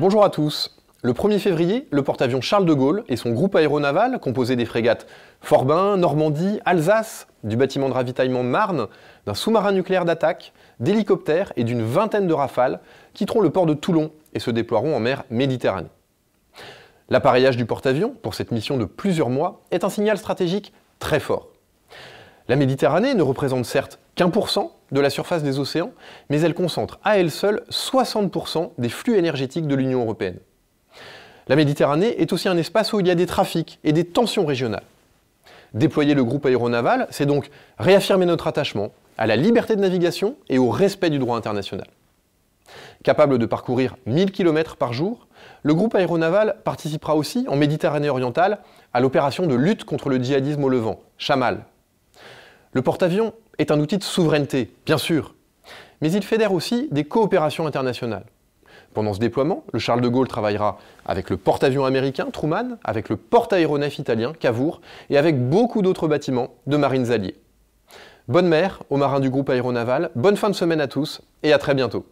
Bonjour à tous. Le 1er février, le porte-avions Charles de Gaulle et son groupe aéronaval, composé des frégates Forbin, Normandie, Alsace, du bâtiment de ravitaillement Marne, d'un sous-marin nucléaire d'attaque, d'hélicoptères et d'une vingtaine de rafales, quitteront le port de Toulon et se déploieront en mer Méditerranée. L'appareillage du porte-avions, pour cette mission de plusieurs mois, est un signal stratégique très fort. La Méditerranée ne représente certes 15% de la surface des océans, mais elle concentre à elle seule 60% des flux énergétiques de l'Union européenne. La Méditerranée est aussi un espace où il y a des trafics et des tensions régionales. Déployer le groupe aéronaval, c'est donc réaffirmer notre attachement à la liberté de navigation et au respect du droit international. Capable de parcourir 1000 km par jour, le groupe aéronaval participera aussi en Méditerranée orientale à l'opération de lutte contre le djihadisme au Levant, Chamal, le porte-avions est un outil de souveraineté, bien sûr, mais il fédère aussi des coopérations internationales. Pendant ce déploiement, le Charles de Gaulle travaillera avec le porte-avions américain Truman, avec le porte-aéronef italien Cavour et avec beaucoup d'autres bâtiments de marines alliées. Bonne mer aux marins du groupe aéronaval, bonne fin de semaine à tous et à très bientôt.